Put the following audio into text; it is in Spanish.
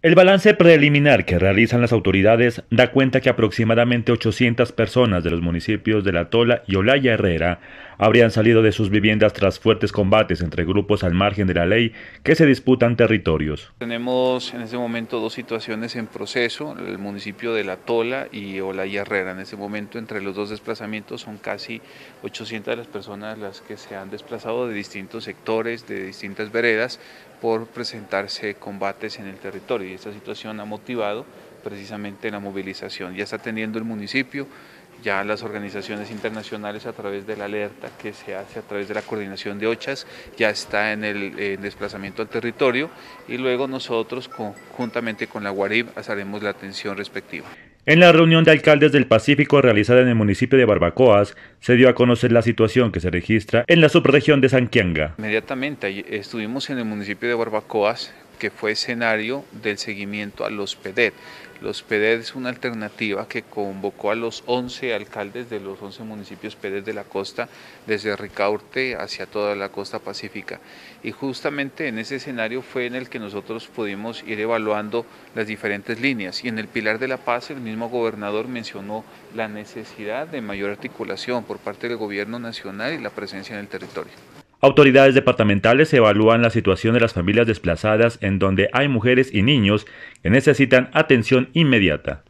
El balance preliminar que realizan las autoridades da cuenta que aproximadamente 800 personas de los municipios de La Tola y Olaya Herrera habrían salido de sus viviendas tras fuertes combates entre grupos al margen de la ley que se disputan territorios. Tenemos en este momento dos situaciones en proceso, el municipio de La Tola y Olaya Herrera. En este momento entre los dos desplazamientos son casi 800 las personas las que se han desplazado de distintos sectores, de distintas veredas, por presentarse combates en el territorio y esta situación ha motivado precisamente la movilización. Ya está teniendo el municipio ya las organizaciones internacionales a través de la alerta que se hace a través de la coordinación de OCHAS ya está en el desplazamiento al territorio y luego nosotros conjuntamente con la Guarib haremos la atención respectiva. En la reunión de alcaldes del Pacífico realizada en el municipio de Barbacoas, se dio a conocer la situación que se registra en la subregión de Sanquianga. Inmediatamente estuvimos en el municipio de Barbacoas que fue escenario del seguimiento a los PEDET. Los PEDET es una alternativa que convocó a los 11 alcaldes de los 11 municipios PEDET de la costa, desde Ricaurte hacia toda la costa pacífica. Y justamente en ese escenario fue en el que nosotros pudimos ir evaluando las diferentes líneas. Y en el Pilar de la Paz, el mismo gobernador mencionó la necesidad de mayor articulación por parte del gobierno nacional y la presencia en el territorio. Autoridades departamentales evalúan la situación de las familias desplazadas en donde hay mujeres y niños que necesitan atención inmediata.